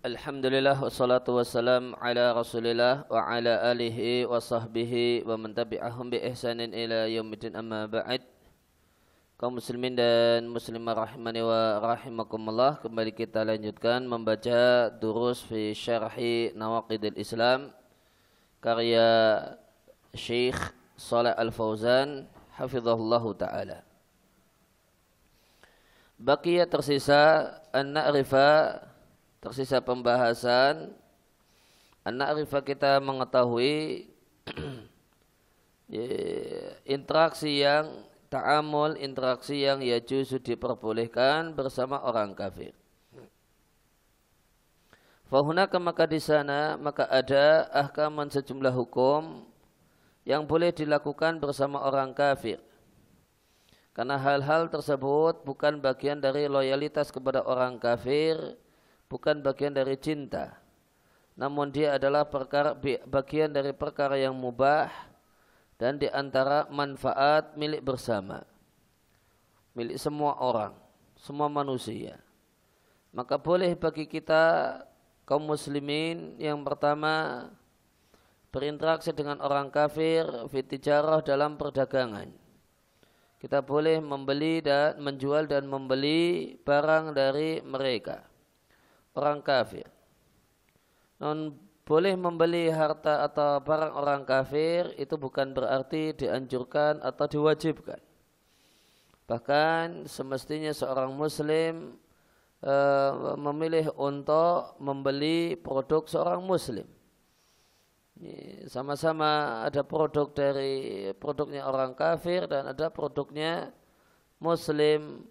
Alhamdulillah wassalatu wassalam ala rasulillah wa ala alihi wa sahbihi wa mentabi'ahum tabi'ahum bi ihsanin ila yawmidin amma ba'id kaum muslimin dan muslimah rahimani wa rahimakumullah kembali kita lanjutkan membaca durus fi syarhi nawaqidil islam karya Syekh Saleh Al-Fauzan hafizahullahu taala bakiya tersisa an-na'rifa tersisa pembahasan anak rifa kita mengetahui interaksi yang ta'amul interaksi yang ya justru diperbolehkan bersama orang kafir Fahunaka maka di sana maka ada ahkaman sejumlah hukum yang boleh dilakukan bersama orang kafir. Karena hal-hal tersebut bukan bagian dari loyalitas kepada orang kafir bukan bagian dari cinta. Namun dia adalah perkara, bagian dari perkara yang mubah dan di antara manfaat milik bersama. Milik semua orang, semua manusia. Maka boleh bagi kita kaum muslimin yang pertama berinteraksi dengan orang kafir fitijarah dalam perdagangan. Kita boleh membeli dan menjual dan membeli barang dari mereka orang kafir. Non boleh membeli harta atau barang orang kafir itu bukan berarti dianjurkan atau diwajibkan. Bahkan semestinya seorang muslim e, memilih untuk membeli produk seorang muslim. Sama-sama ada produk dari produknya orang kafir dan ada produknya muslim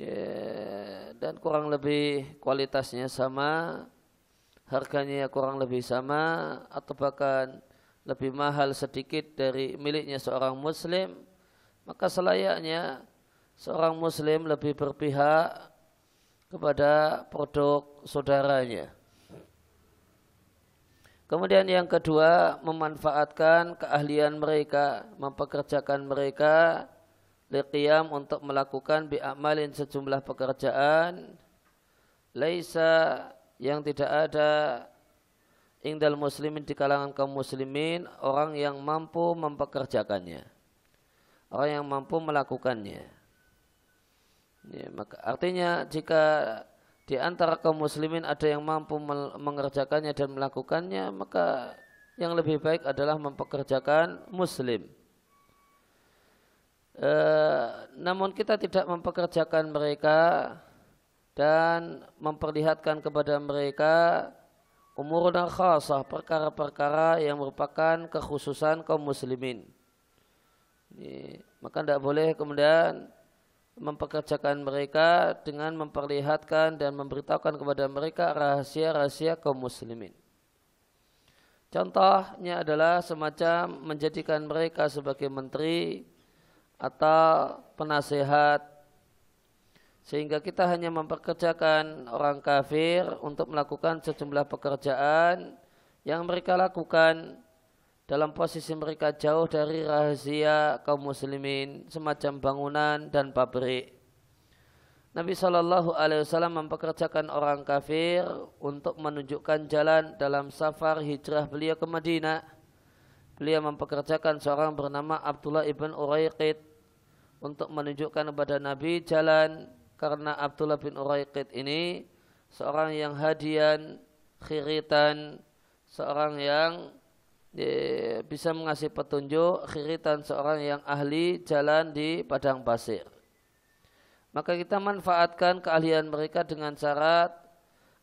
Yeah, dan kurang lebih kualitasnya sama, harganya kurang lebih sama atau bahkan lebih mahal sedikit dari miliknya seorang muslim, maka selayaknya seorang muslim lebih berpihak kepada produk saudaranya. Kemudian yang kedua, memanfaatkan keahlian mereka, mempekerjakan mereka liqiyam untuk melakukan bi'amalin sejumlah pekerjaan laisa yang tidak ada ingdal muslimin di kalangan kaum muslimin orang yang mampu mempekerjakannya orang yang mampu melakukannya ya, maka artinya jika di antara kaum muslimin ada yang mampu mengerjakannya dan melakukannya maka yang lebih baik adalah mempekerjakan muslim e, namun kita tidak mempekerjakan mereka dan memperlihatkan kepada mereka umur dan khasah perkara-perkara yang merupakan kekhususan kaum muslimin. Ini, maka tidak boleh kemudian mempekerjakan mereka dengan memperlihatkan dan memberitahukan kepada mereka rahasia-rahasia kaum muslimin. Contohnya adalah semacam menjadikan mereka sebagai menteri atau penasehat sehingga kita hanya memperkerjakan orang kafir untuk melakukan sejumlah pekerjaan yang mereka lakukan dalam posisi mereka jauh dari rahasia kaum muslimin semacam bangunan dan pabrik. Nabi Shallallahu Alaihi Wasallam mempekerjakan orang kafir untuk menunjukkan jalan dalam safar hijrah beliau ke Madinah. Beliau mempekerjakan seorang bernama Abdullah ibn Uraiqid untuk menunjukkan kepada Nabi jalan karena Abdullah bin Uraiqid ini seorang yang hadian, khiritan, seorang yang ye, bisa mengasih petunjuk, khiritan seorang yang ahli jalan di padang pasir. Maka kita manfaatkan keahlian mereka dengan syarat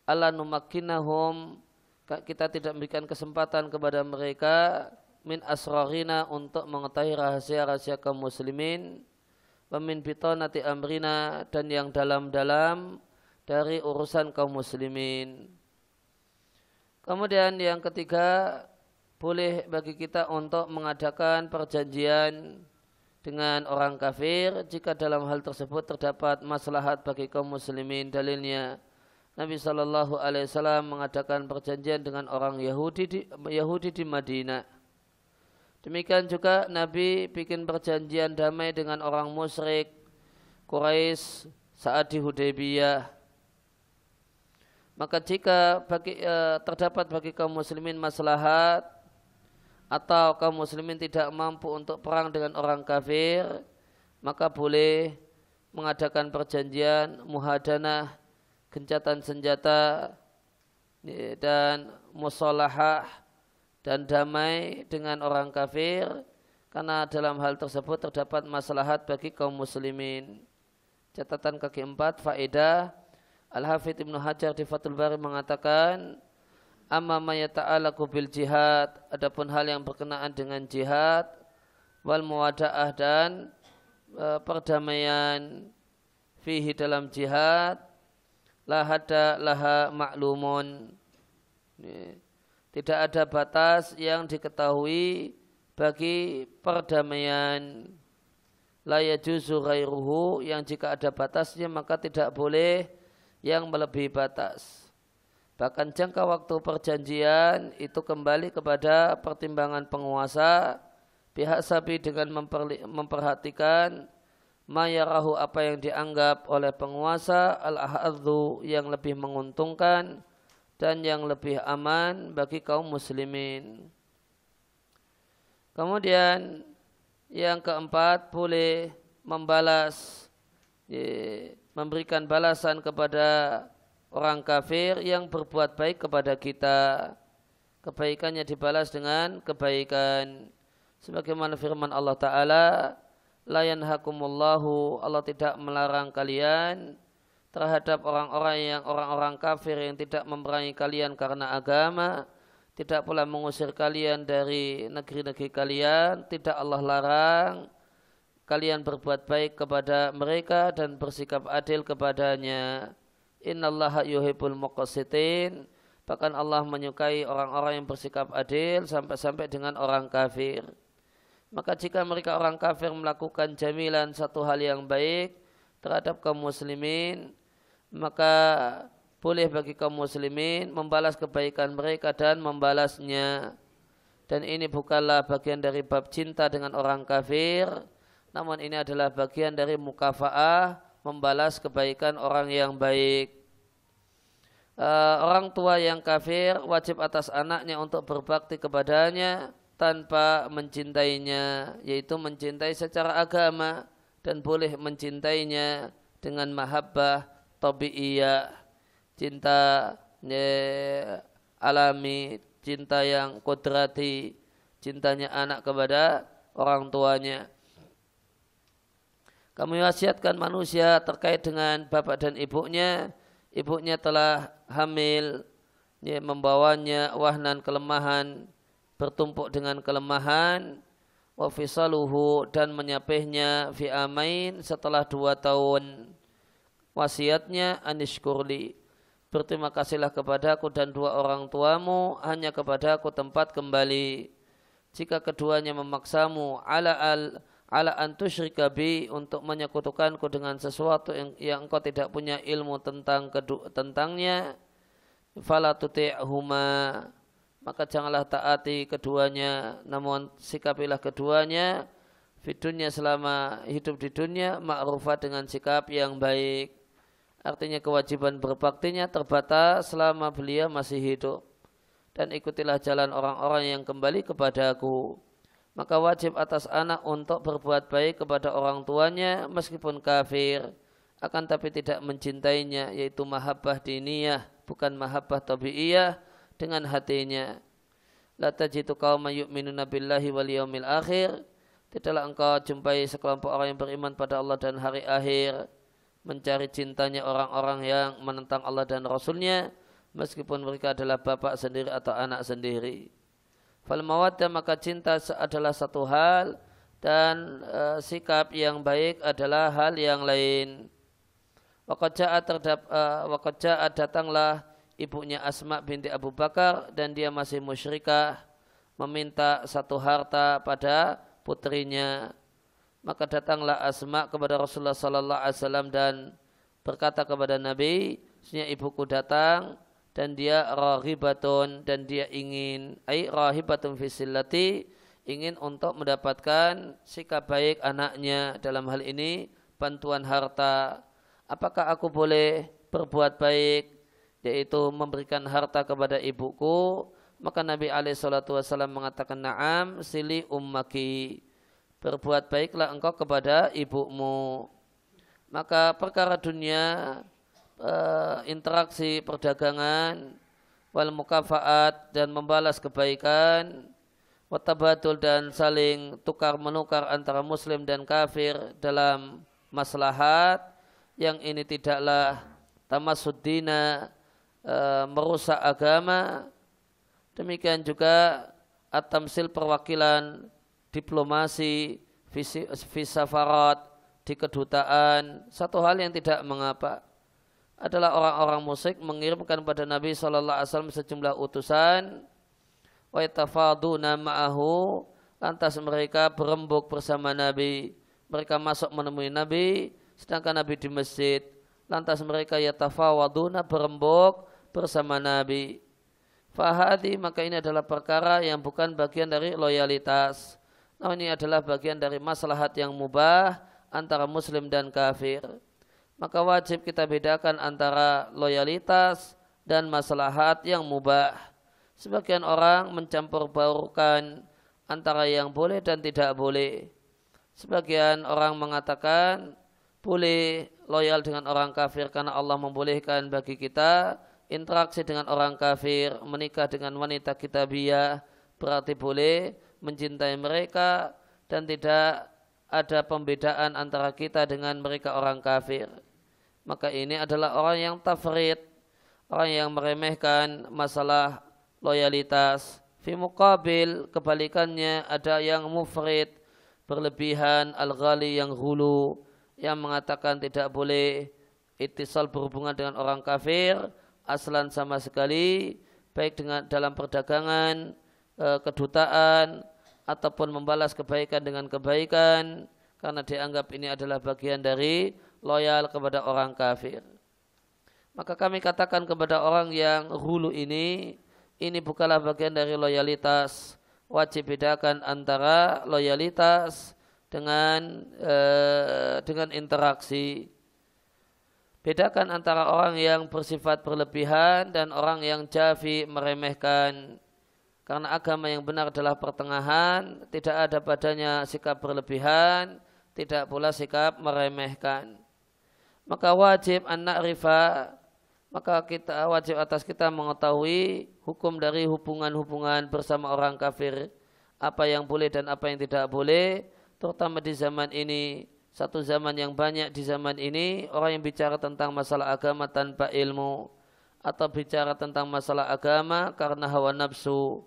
ala numakkinahum kita tidak memberikan kesempatan kepada mereka min asrarina untuk mengetahui rahasia-rahasia kaum muslimin Wamin nati amrina dan yang dalam-dalam dari urusan kaum muslimin. Kemudian yang ketiga, boleh bagi kita untuk mengadakan perjanjian dengan orang kafir jika dalam hal tersebut terdapat maslahat bagi kaum muslimin dalilnya Nabi Shallallahu Alaihi Wasallam mengadakan perjanjian dengan orang Yahudi di, Yahudi di Madinah Demikian juga Nabi bikin perjanjian damai dengan orang musyrik Quraisy saat di Hudaybiyah. Maka jika bagi, e, terdapat bagi kaum muslimin maslahat atau kaum muslimin tidak mampu untuk perang dengan orang kafir, maka boleh mengadakan perjanjian muhadanah, gencatan senjata dan musolahah dan damai dengan orang kafir karena dalam hal tersebut terdapat maslahat bagi kaum muslimin. Catatan kaki empat, faedah. Al-Hafidh Ibn Hajar di Fathul Bari mengatakan, Amma mayata'alaku kubil jihad, adapun hal yang berkenaan dengan jihad, wal muwada'ah dan e, perdamaian fihi dalam jihad, lahada laha maklumun. Ini tidak ada batas yang diketahui bagi perdamaian laya juzu ghairuhu yang jika ada batasnya maka tidak boleh yang melebihi batas. Bahkan jangka waktu perjanjian itu kembali kepada pertimbangan penguasa pihak sapi dengan memperhatikan mayarahu apa yang dianggap oleh penguasa al ahadhu yang lebih menguntungkan dan yang lebih aman bagi kaum muslimin. Kemudian yang keempat boleh membalas memberikan balasan kepada orang kafir yang berbuat baik kepada kita. Kebaikannya dibalas dengan kebaikan. Sebagaimana firman Allah Ta'ala, La yanhakumullahu, Allah tidak melarang kalian, terhadap orang-orang yang orang-orang kafir yang tidak memerangi kalian karena agama, tidak pula mengusir kalian dari negeri-negeri kalian, tidak Allah larang kalian berbuat baik kepada mereka dan bersikap adil kepadanya. Innallaha yuhibbul muqsitin. Bahkan Allah menyukai orang-orang yang bersikap adil sampai-sampai dengan orang kafir. Maka jika mereka orang kafir melakukan jamilan satu hal yang baik terhadap kaum muslimin, maka boleh bagi kaum muslimin membalas kebaikan mereka dan membalasnya. Dan ini bukanlah bagian dari bab cinta dengan orang kafir, namun ini adalah bagian dari mukafa'ah membalas kebaikan orang yang baik. Uh, orang tua yang kafir wajib atas anaknya untuk berbakti kepadanya tanpa mencintainya, yaitu mencintai secara agama dan boleh mencintainya dengan mahabbah tabi'iyah cinta ya, alami cinta yang kudrati cintanya anak kepada orang tuanya kami wasiatkan manusia terkait dengan bapak dan ibunya ibunya telah hamil membawanya wahnan kelemahan bertumpuk dengan kelemahan wafisaluhu dan menyapihnya fi amain setelah dua tahun wasiatnya anishkurli berterima kasihlah kepadaku dan dua orang tuamu hanya kepadaku tempat kembali jika keduanya memaksamu ala al ala antusyrika bi untuk menyekutukanku dengan sesuatu yang, yang engkau tidak punya ilmu tentang kedu, tentangnya fala tuti'huma maka janganlah taati keduanya namun sikapilah keduanya di dunia selama hidup di dunia ma'rufah dengan sikap yang baik Artinya kewajiban berbaktinya terbatas selama beliau masih hidup. Dan ikutilah jalan orang-orang yang kembali kepadaku. Maka wajib atas anak untuk berbuat baik kepada orang tuanya meskipun kafir. Akan tapi tidak mencintainya yaitu mahabbah diniyah bukan mahabbah tabi'iyah dengan hatinya. La tajitu qauman yu'minuna billahi wal yaumil akhir. Tidaklah engkau jumpai sekelompok orang yang beriman pada Allah dan hari akhir mencari cintanya orang-orang yang menentang Allah dan Rasulnya meskipun mereka adalah bapak sendiri atau anak sendiri. Fal maka cinta adalah satu hal dan e, sikap yang baik adalah hal yang lain. Waqaja'a terdap e, waqaja'a datanglah ibunya Asma binti Abu Bakar dan dia masih musyrikah meminta satu harta pada putrinya maka datanglah Asma kepada Rasulullah sallallahu alaihi wasallam dan berkata kepada Nabi, "Sesungguhnya ibuku datang dan dia rahibatun dan dia ingin ai rahibatun fisillati ingin untuk mendapatkan sikap baik anaknya dalam hal ini bantuan harta. Apakah aku boleh berbuat baik yaitu memberikan harta kepada ibuku?" Maka Nabi alaihi salatu wasallam mengatakan, "Na'am, sili ummaki." berbuat baiklah engkau kepada ibumu. Maka perkara dunia, eh, interaksi, perdagangan, wal mukafaat dan membalas kebaikan, watabatul dan saling tukar menukar antara muslim dan kafir dalam maslahat yang ini tidaklah tamasuddina e, eh, merusak agama demikian juga atamsil perwakilan diplomasi, visafarat, di kedutaan, satu hal yang tidak mengapa adalah orang-orang musyrik mengirimkan pada Nabi Shallallahu Alaihi Wasallam sejumlah utusan, wa ma'ahu, lantas mereka berembuk bersama Nabi, mereka masuk menemui Nabi, sedangkan Nabi di masjid, lantas mereka yatafawaduna berembuk bersama Nabi. Fahadi maka ini adalah perkara yang bukan bagian dari loyalitas namun oh, ini adalah bagian dari maslahat yang mubah antara muslim dan kafir. Maka wajib kita bedakan antara loyalitas dan maslahat yang mubah. Sebagian orang mencampur baurkan antara yang boleh dan tidak boleh. Sebagian orang mengatakan boleh loyal dengan orang kafir karena Allah membolehkan bagi kita interaksi dengan orang kafir, menikah dengan wanita kitabiah, berarti boleh mencintai mereka dan tidak ada pembedaan antara kita dengan mereka orang kafir. Maka ini adalah orang yang tafrid, orang yang meremehkan masalah loyalitas. Fi muqabil kebalikannya ada yang mufrid, berlebihan, al-ghali yang hulu, yang mengatakan tidak boleh itisal berhubungan dengan orang kafir, aslan sama sekali, baik dengan dalam perdagangan, eh, kedutaan, ataupun membalas kebaikan dengan kebaikan karena dianggap ini adalah bagian dari loyal kepada orang kafir. Maka kami katakan kepada orang yang hulu ini, ini bukanlah bagian dari loyalitas. Wajib bedakan antara loyalitas dengan e, dengan interaksi. Bedakan antara orang yang bersifat berlebihan dan orang yang jafi meremehkan. Karena agama yang benar adalah pertengahan, tidak ada padanya sikap berlebihan, tidak pula sikap meremehkan. Maka wajib anak rifa, maka kita wajib atas kita mengetahui hukum dari hubungan-hubungan bersama orang kafir, apa yang boleh dan apa yang tidak boleh, terutama di zaman ini satu zaman yang banyak di zaman ini orang yang bicara tentang masalah agama tanpa ilmu atau bicara tentang masalah agama karena hawa nafsu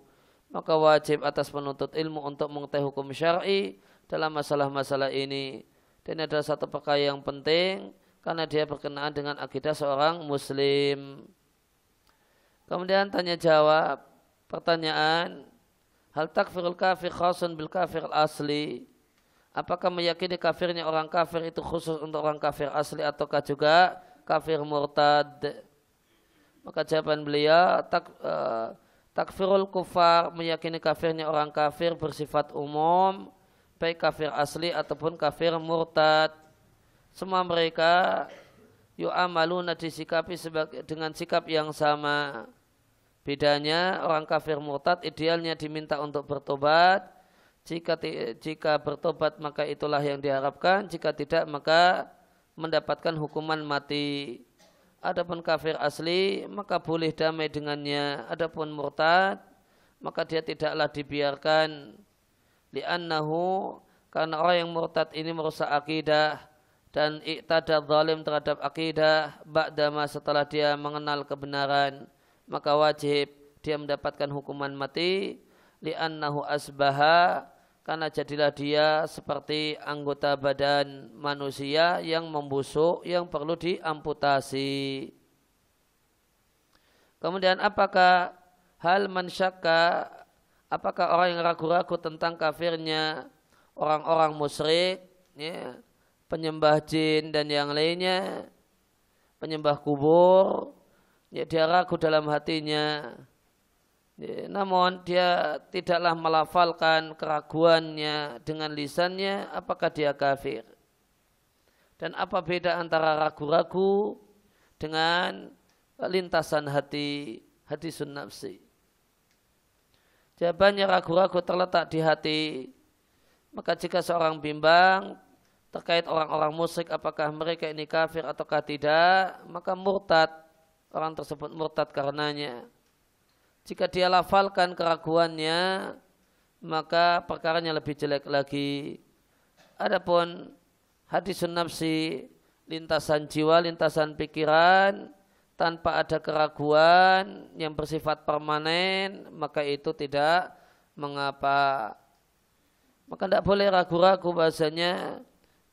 maka wajib atas penuntut ilmu untuk mengetahui hukum syar'i dalam masalah-masalah ini dan ini adalah satu perkara yang penting karena dia berkenaan dengan akidah seorang muslim. Kemudian tanya jawab pertanyaan hal takfirul kafir khasun bil kafir asli apakah meyakini kafirnya orang kafir itu khusus untuk orang kafir asli ataukah juga kafir murtad maka jawaban beliau tak uh, Takfirul kufar meyakini kafirnya orang kafir bersifat umum, baik kafir asli ataupun kafir murtad. Semua mereka yu'amaluna disikapi sebagai, dengan sikap yang sama. Bedanya orang kafir murtad idealnya diminta untuk bertobat. Jika jika bertobat maka itulah yang diharapkan, jika tidak maka mendapatkan hukuman mati. Adapun kafir asli maka boleh damai dengannya. Adapun murtad maka dia tidaklah dibiarkan li'annahu karena orang yang murtad ini merusak akidah dan iktada zalim terhadap akidah ba'dama setelah dia mengenal kebenaran maka wajib dia mendapatkan hukuman mati li'annahu asbaha karena jadilah dia seperti anggota badan manusia yang membusuk yang perlu diamputasi. Kemudian apakah hal mensyaka apakah orang yang ragu-ragu tentang kafirnya orang-orang musyrik ya, penyembah jin dan yang lainnya penyembah kubur ya dia ragu dalam hatinya Iya, namun dia tidaklah melafalkan keraguannya dengan lisannya apakah dia kafir. Dan apa beda antara ragu-ragu dengan lintasan hati hati sunnafsi. Jawabannya ragu-ragu terletak di hati. Maka jika seorang bimbang terkait orang-orang musyrik apakah mereka ini kafir ataukah tidak, maka murtad. Orang tersebut murtad karenanya. Jika dia lafalkan keraguannya, maka perkaranya lebih jelek lagi. Adapun hadis nafsi, lintasan jiwa, lintasan pikiran, tanpa ada keraguan yang bersifat permanen, maka itu tidak mengapa. Maka tidak boleh ragu-ragu bahasanya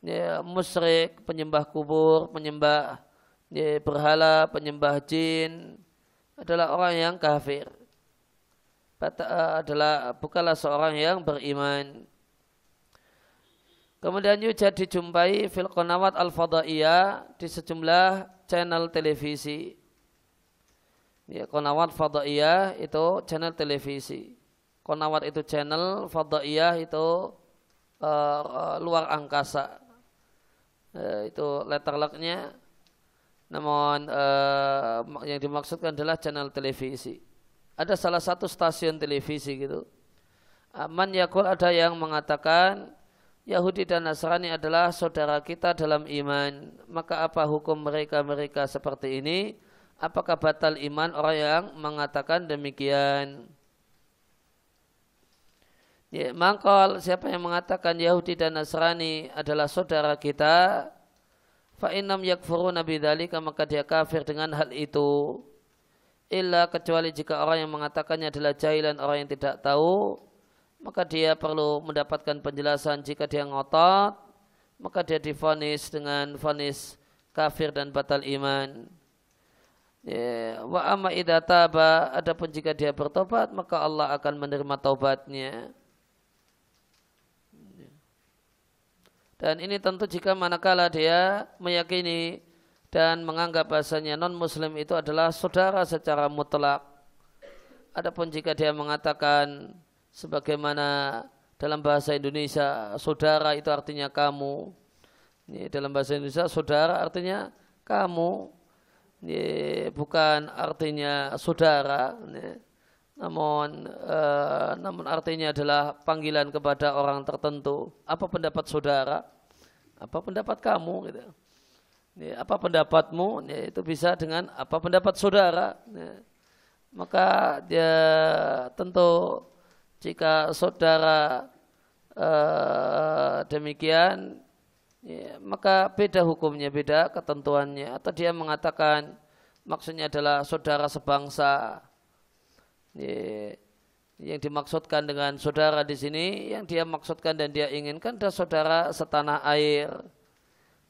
ya, musyrik, penyembah kubur, penyembah ya, berhala, penyembah jin adalah orang yang kafir. Eh, adalah bukanlah seorang yang beriman. Kemudian juga dijumpai fil qanawat al fadaiya di sejumlah channel televisi. Ya, qanawat fadaiyah itu channel televisi. Konawat itu channel, fadaiyah itu uh, luar angkasa. Uh, itu letter lucknya. Namun uh, yang dimaksudkan adalah channel televisi ada salah satu stasiun televisi gitu. Aman yakul ada yang mengatakan Yahudi dan Nasrani adalah saudara kita dalam iman. Maka apa hukum mereka-mereka seperti ini? Apakah batal iman orang yang mengatakan demikian? Ya, mangkal siapa yang mengatakan Yahudi dan Nasrani adalah saudara kita, Fainam yakfuru Nabi bidzalika maka dia kafir dengan hal itu. Illa kecuali jika orang yang mengatakannya adalah jahilan orang yang tidak tahu, maka dia perlu mendapatkan penjelasan jika dia ngotot, maka dia difonis dengan fonis kafir dan batal iman. Ya, wa amma idza taba, adapun jika dia bertobat, maka Allah akan menerima taubatnya. Dan ini tentu jika manakala dia meyakini dan menganggap bahasanya non-muslim itu adalah saudara secara mutlak. Adapun jika dia mengatakan sebagaimana dalam bahasa Indonesia saudara itu artinya kamu. Ini dalam bahasa Indonesia saudara artinya kamu. Ini bukan artinya saudara. Ini. Namun e, namun artinya adalah panggilan kepada orang tertentu. Apa pendapat saudara? Apa pendapat kamu gitu ya, apa pendapatmu ya, itu bisa dengan apa pendapat saudara ya. maka dia tentu jika saudara eh, demikian ya, maka beda hukumnya beda ketentuannya atau dia mengatakan maksudnya adalah saudara sebangsa ya, yang dimaksudkan dengan saudara di sini yang dia maksudkan dan dia inginkan adalah saudara setanah air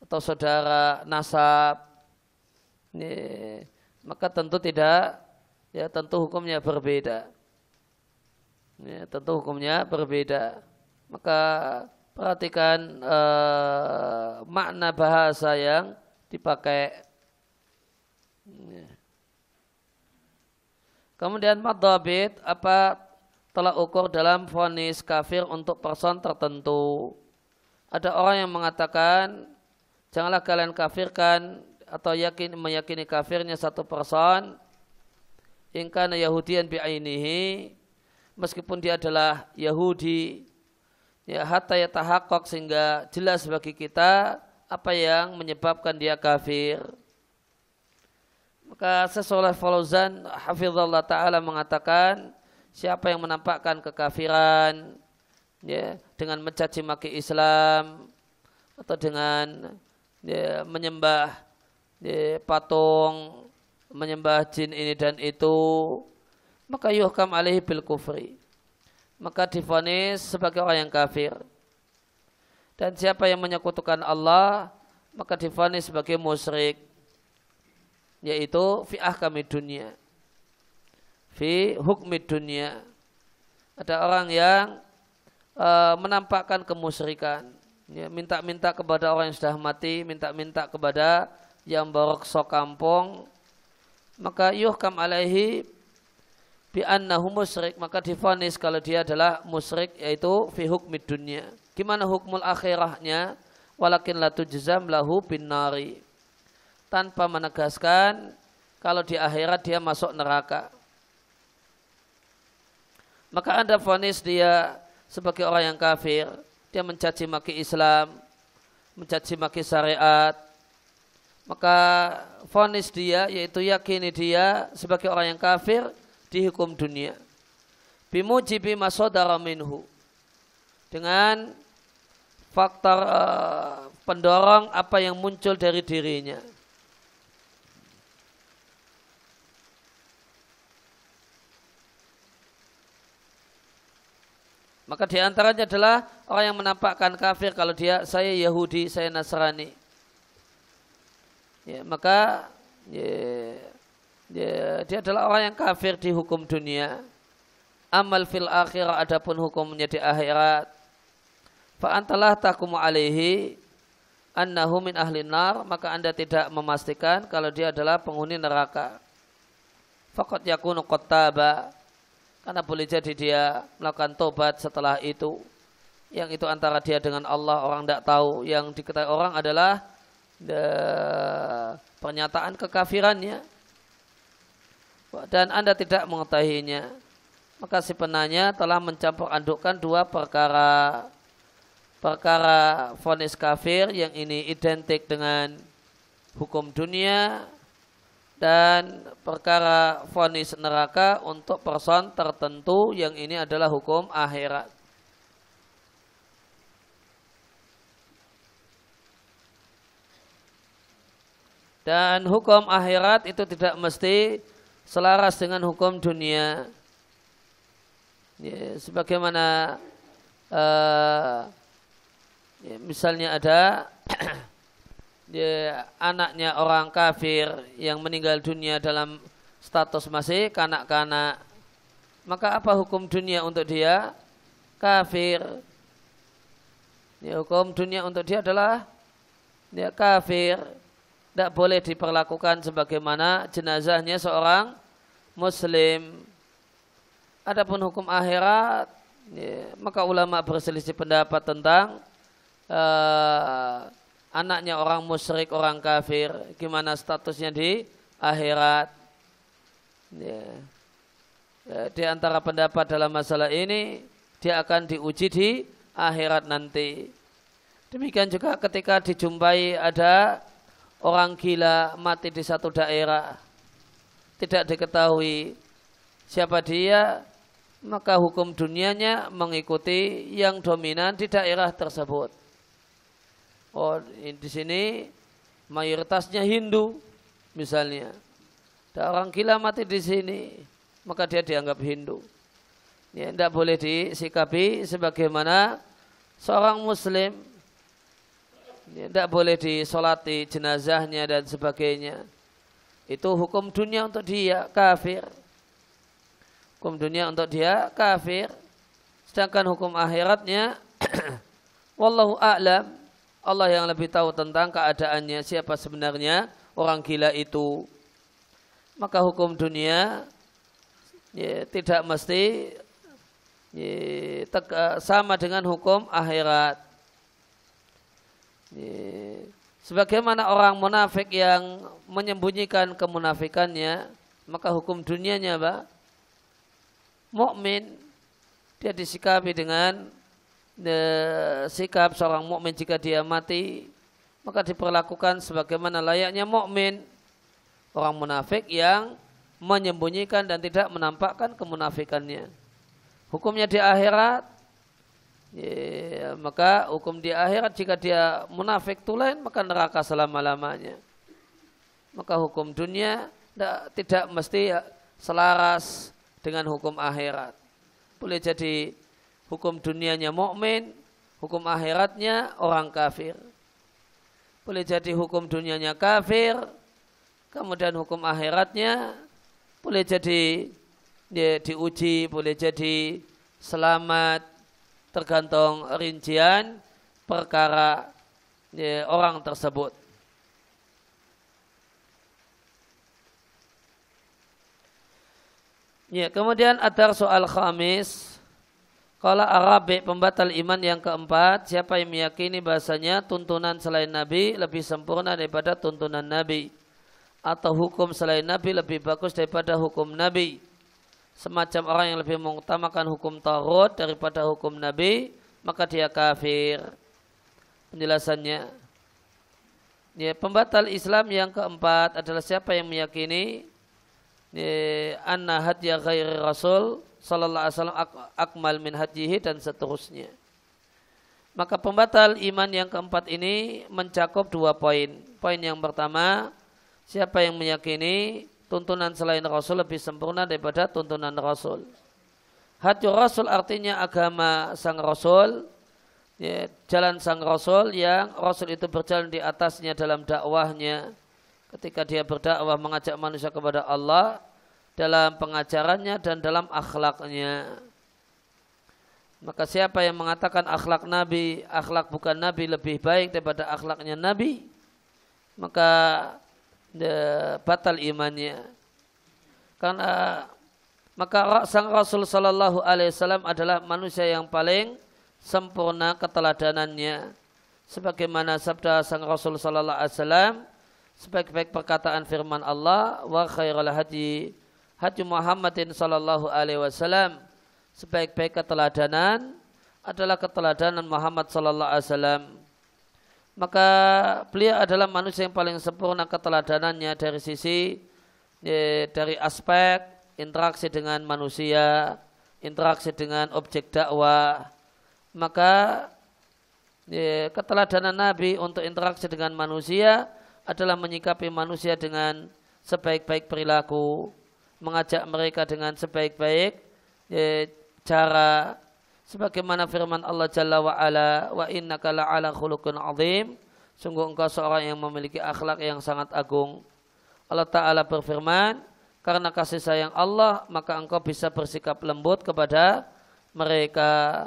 atau saudara nasab ini, maka tentu tidak ya tentu hukumnya berbeda ya, tentu hukumnya berbeda maka perhatikan eh, makna bahasa yang dipakai kemudian madhabit apa telah ukur dalam vonis kafir untuk person tertentu ada orang yang mengatakan Janganlah kalian kafirkan atau yakin meyakini kafirnya satu person yang karena Yahudian bi'ainihi meskipun dia adalah Yahudi ya hatta tahakok sehingga jelas bagi kita apa yang menyebabkan dia kafir maka sesolah Fauzan hafizallah taala mengatakan siapa yang menampakkan kekafiran ya dengan mencaci maki Islam atau dengan ya, menyembah ya, patung, menyembah jin ini dan itu, maka yuhkam alaihi bil kufri. Maka difonis sebagai orang yang kafir. Dan siapa yang menyekutukan Allah, maka difonis sebagai musyrik. Yaitu fi'ah kami dunia. Fi hukmi dunia. Ada orang yang uh, menampakkan kemusyrikan Ya, minta-minta kepada orang yang sudah mati, minta-minta kepada yang barokso kampung, maka yuhkam alaihi bi annahu musyrik, maka difonis kalau dia adalah musyrik yaitu fi hukmi dunya. Gimana hukmul akhirahnya? Walakin la tujzam lahu binari. Tanpa menegaskan kalau di akhirat dia masuk neraka. Maka Anda fonis dia sebagai orang yang kafir dia mencaci maki Islam, mencaci maki syariat, maka fonis dia yaitu yakini dia sebagai orang yang kafir dihukum dunia. Bimujibi masodara minhu. Dengan faktor uh, pendorong apa yang muncul dari dirinya. Maka diantaranya adalah orang yang menampakkan kafir kalau dia saya Yahudi, saya Nasrani. Ya, maka ya, ya, dia adalah orang yang kafir di hukum dunia. Amal fil akhir, adapun hukumnya di akhirat. Fa antalah takumu alaihi annahu min ahli nar, maka Anda tidak memastikan kalau dia adalah penghuni neraka. Faqat yakunu qattaba karena boleh jadi dia melakukan tobat setelah itu. Yang itu antara dia dengan Allah orang tidak tahu. Yang diketahui orang adalah de, pernyataan kekafirannya. Dan Anda tidak mengetahuinya. Maka si penanya telah mencampur andukkan dua perkara. Perkara fonis kafir yang ini identik dengan hukum dunia dan perkara vonis neraka untuk person tertentu yang ini adalah hukum akhirat. Dan hukum akhirat itu tidak mesti selaras dengan hukum dunia. Ya, sebagaimana uh, ya, misalnya ada dia, anaknya orang kafir yang meninggal dunia dalam status masih kanak-kanak, maka apa hukum dunia untuk dia? Kafir. Ya, hukum dunia untuk dia adalah ya, kafir. Tidak boleh diperlakukan sebagaimana jenazahnya seorang muslim. Adapun hukum akhirat, ya, maka ulama berselisih pendapat tentang uh, anaknya orang musyrik, orang kafir, gimana statusnya di akhirat. Ya. ya. Di antara pendapat dalam masalah ini, dia akan diuji di akhirat nanti. Demikian juga ketika dijumpai ada orang gila mati di satu daerah, tidak diketahui siapa dia, maka hukum dunianya mengikuti yang dominan di daerah tersebut. Oh, di sini mayoritasnya Hindu misalnya. Ada orang gila mati di sini, maka dia dianggap Hindu. Ya, tidak boleh disikapi sebagaimana seorang Muslim. Ya, tidak boleh disolati jenazahnya dan sebagainya. Itu hukum dunia untuk dia kafir. Hukum dunia untuk dia kafir. Sedangkan hukum akhiratnya, wallahu a'lam Allah yang lebih tahu tentang keadaannya siapa sebenarnya orang gila itu. Maka hukum dunia ya, tidak mesti ya, teka, sama dengan hukum akhirat. Ya, sebagaimana orang munafik yang menyembunyikan kemunafikannya, maka hukum dunianya Pak, Mukmin dia disikapi dengan Nah, sikap seorang mukmin jika dia mati maka diperlakukan sebagaimana layaknya mukmin orang munafik yang menyembunyikan dan tidak menampakkan kemunafikannya. Hukumnya di akhirat ya, maka hukum di akhirat jika dia munafik tulen maka neraka selama-lamanya. Maka hukum dunia tidak mesti selaras dengan hukum akhirat. Boleh jadi Hukum dunianya mukmin, hukum akhiratnya orang kafir. Boleh jadi hukum dunianya kafir, kemudian hukum akhiratnya boleh jadi ya, diuji, boleh jadi selamat, tergantung rincian perkara ya, orang tersebut. Ya, kemudian ada soal khamis Kala Arabi pembatal iman yang keempat, siapa yang meyakini bahasanya tuntunan selain Nabi lebih sempurna daripada tuntunan Nabi atau hukum selain Nabi lebih bagus daripada hukum Nabi. Semacam orang yang lebih mengutamakan hukum Taurat daripada hukum Nabi, maka dia kafir. Penjelasannya, ya, pembatal Islam yang keempat adalah siapa yang meyakini ya, anna hadya ghairi rasul sallallahu alaihi wasallam akmal min hajihi dan seterusnya. Maka pembatal iman yang keempat ini mencakup dua poin. Poin yang pertama, siapa yang meyakini tuntunan selain Rasul lebih sempurna daripada tuntunan Rasul. Hati Rasul artinya agama sang Rasul, ya, jalan sang Rasul yang Rasul itu berjalan di atasnya dalam dakwahnya. Ketika dia berdakwah mengajak manusia kepada Allah, dalam pengajarannya dan dalam akhlaknya. Maka siapa yang mengatakan akhlak Nabi, akhlak bukan Nabi lebih baik daripada akhlaknya Nabi, maka de, ya, batal imannya. Karena maka sang Rasul Shallallahu Alaihi Wasallam adalah manusia yang paling sempurna keteladanannya. Sebagaimana sabda sang Rasul Shallallahu Alaihi Wasallam, sebaik-baik perkataan firman Allah, wa khairul hadi hati Muhammadin sallallahu alaihi wasallam sebaik-baik keteladanan adalah keteladanan Muhammad sallallahu alaihi wasallam maka beliau adalah manusia yang paling sempurna keteladanannya dari sisi e, dari aspek interaksi dengan manusia interaksi dengan objek dakwah maka e, keteladanan Nabi untuk interaksi dengan manusia adalah menyikapi manusia dengan sebaik-baik perilaku mengajak mereka dengan sebaik-baik e, cara sebagaimana firman Allah Jalla wa ala wa innaka la'ala khuluqin azim sungguh engkau seorang yang memiliki akhlak yang sangat agung Allah taala berfirman karena kasih sayang Allah maka engkau bisa bersikap lembut kepada mereka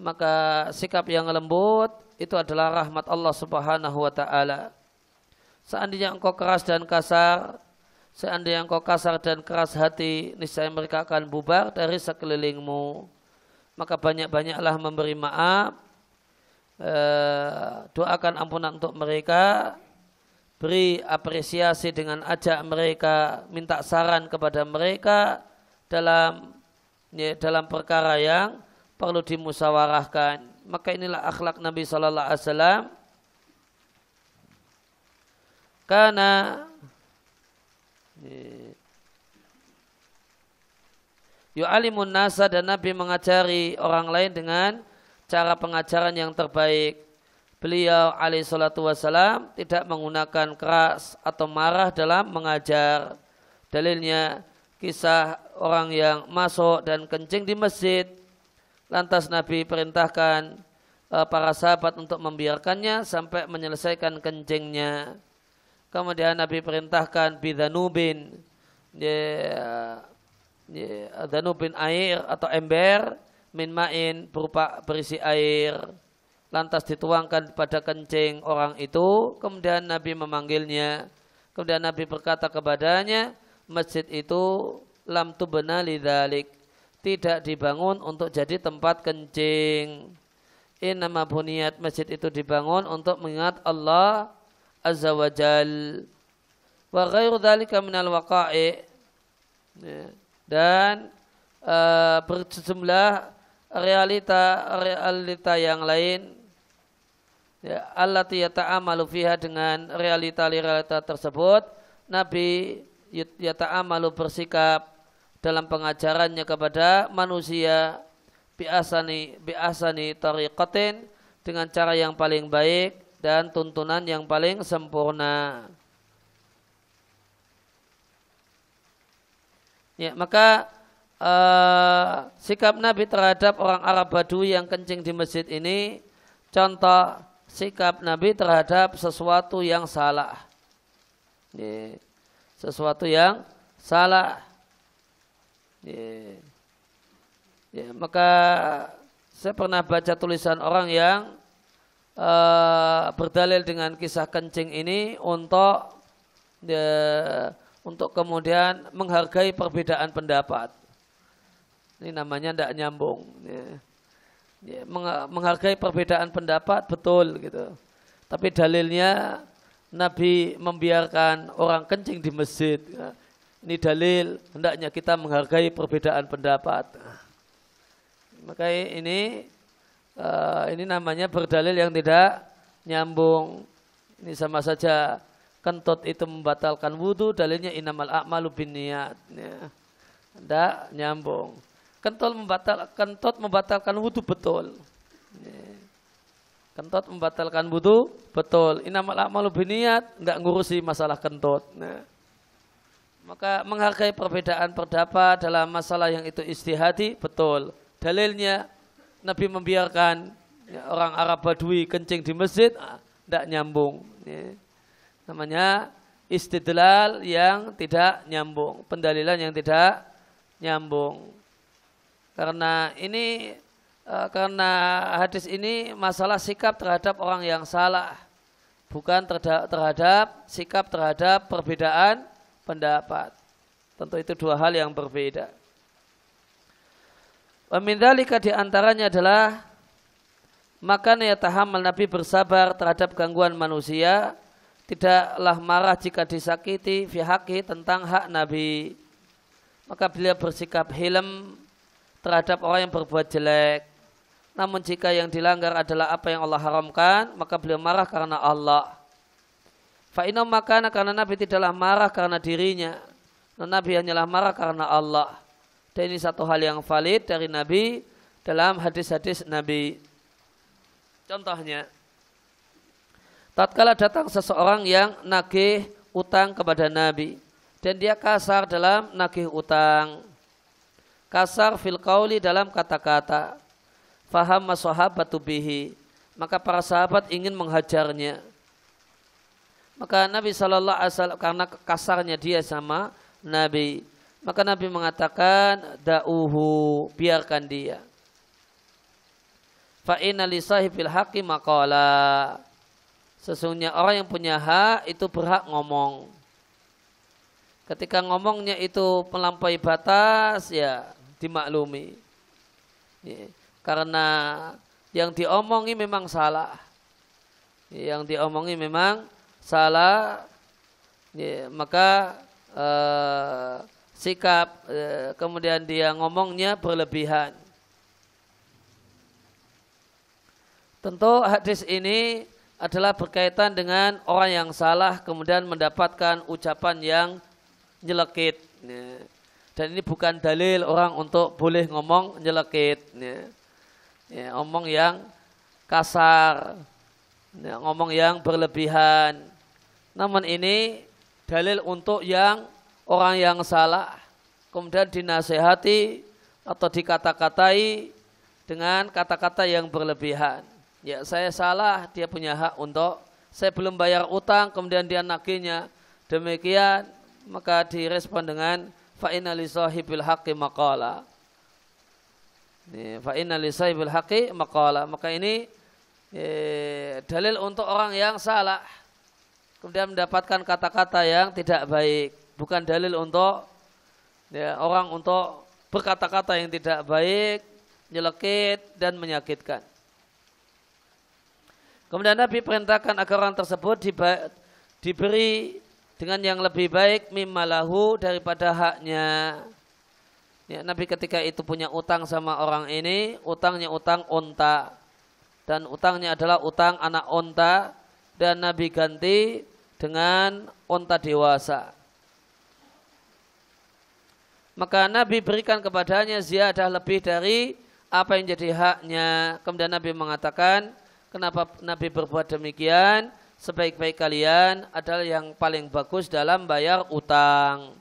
maka sikap yang lembut itu adalah rahmat Allah Subhanahu wa taala seandainya engkau keras dan kasar Seandainya engkau kasar dan keras hati, niscaya mereka akan bubar dari sekelilingmu. Maka banyak-banyaklah memberi maaf, eh, doakan ampunan untuk mereka, beri apresiasi dengan ajak mereka, minta saran kepada mereka dalam ya, dalam perkara yang perlu dimusawarahkan. Maka inilah akhlak Nabi Shallallahu Alaihi Wasallam. Karena Iya. Yu'alimun nasa dan Nabi mengajari orang lain dengan cara pengajaran yang terbaik. Beliau alaih salatu wassalam tidak menggunakan keras atau marah dalam mengajar. Dalilnya kisah orang yang masuk dan kencing di masjid. Lantas Nabi perintahkan eh, para sahabat untuk membiarkannya sampai menyelesaikan kencingnya. Kemudian Nabi perintahkan bidanubin ya, ya, danubin air atau ember min main berupa berisi air lantas dituangkan pada kencing orang itu kemudian Nabi memanggilnya kemudian Nabi berkata kepadanya masjid itu lam tubna lidzalik tidak dibangun untuk jadi tempat kencing nama buniat masjid itu dibangun untuk mengingat Allah azza wa jal wa ghairu dhalika minal waqa'i ya. dan eh, berjumlah realita realita yang lain ya allati yata'amalu fiha dengan realita realita tersebut nabi yata'amalu bersikap dalam pengajarannya kepada manusia biasani biasani tariqatin dengan cara yang paling baik dan tuntunan yang paling sempurna. Ya, maka uh, sikap Nabi terhadap orang Arab Badui yang kencing di masjid ini contoh sikap Nabi terhadap sesuatu yang salah. Ya, sesuatu yang salah. Ya, ya, maka saya pernah baca tulisan orang yang uh, berdalil dengan kisah kencing ini untuk uh, untuk kemudian menghargai perbedaan pendapat. Ini namanya tidak nyambung. Ya. ya menghargai perbedaan pendapat betul gitu. Tapi dalilnya Nabi membiarkan orang kencing di masjid. Ya. Ini dalil hendaknya kita menghargai perbedaan pendapat. Maka ini uh, ini namanya berdalil yang tidak nyambung. Ini sama saja kentut itu membatalkan wudhu, dalilnya inamal a'malu bin niat. Ya. Tidak nyambung. Kentut membatalkan, kentut membatalkan wudhu betul. Ya. Kentut membatalkan wudhu betul. Inamal a'malu bin niat, nggak ngurusi masalah kentut. Ya. Maka menghargai perbedaan pendapat dalam masalah yang itu istihadi betul. Dalilnya Nabi membiarkan orang Arab Badui kencing di masjid, ah, tidak nyambung. Ya. Namanya istidlal yang tidak nyambung, pendalilan yang tidak nyambung. Karena ini eh, karena hadis ini masalah sikap terhadap orang yang salah, bukan terhadap sikap terhadap perbedaan pendapat. Tentu itu dua hal yang berbeda. Wa min di antaranya adalah ya tahamal Nabi bersabar terhadap gangguan manusia tidaklah marah jika disakiti fi tentang hak Nabi. Maka beliau bersikap helm terhadap orang yang berbuat jelek. Namun jika yang dilanggar adalah apa yang Allah haramkan, maka beliau marah karena Allah. Fa'inau makana karena Nabi tidaklah marah karena dirinya. Nabi hanyalah marah karena Allah. Dan ini satu hal yang valid dari Nabi dalam hadis-hadis Nabi. Contohnya, tatkala datang seseorang yang nagih utang kepada Nabi dan dia kasar dalam nagih utang. Kasar fil kauli dalam kata-kata. Faham masahabatu bihi. Maka para sahabat ingin menghajarnya. Maka Nabi Shallallahu Alaihi Wasallam karena kasarnya dia sama Nabi maka Nabi mengatakan da'uhu biarkan dia. Fa'ina li sahibil haqi maqala. Sesungguhnya orang yang punya hak itu berhak ngomong. Ketika ngomongnya itu melampaui batas ya dimaklumi. Ya, karena yang diomongi memang salah. Ya, yang diomongi memang salah. Ya, maka eh, sikap, eh, kemudian dia ngomongnya berlebihan. Tentu hadis ini adalah berkaitan dengan orang yang salah kemudian mendapatkan ucapan yang nyelekit. Ya. Dan ini bukan dalil orang untuk boleh ngomong nyelekit. Ya. Ya, ngomong yang kasar, ngomong yang berlebihan. Namun ini dalil untuk yang orang yang salah kemudian dinasehati atau dikata-katai dengan kata-kata yang berlebihan. Ya, saya salah, dia punya hak untuk saya belum bayar utang, kemudian dia nakinya. Demikian, maka direspon dengan fainalisohi bil sahibil haqqi maqala. Fa'inna li sahibil haqqi maqala. Maka ini eh, dalil untuk orang yang salah. Kemudian mendapatkan kata-kata yang tidak baik bukan dalil untuk ya, orang untuk berkata-kata yang tidak baik, nyelekit dan menyakitkan. Kemudian Nabi perintahkan agar orang tersebut diberi dengan yang lebih baik mimmalahu daripada haknya. Ya, Nabi ketika itu punya utang sama orang ini, utangnya utang onta. Dan utangnya adalah utang anak onta. Dan Nabi ganti dengan onta dewasa maka Nabi berikan kepadanya ziyadah lebih dari apa yang jadi haknya. Kemudian Nabi mengatakan, kenapa Nabi berbuat demikian? Sebaik-baik kalian adalah yang paling bagus dalam bayar utang.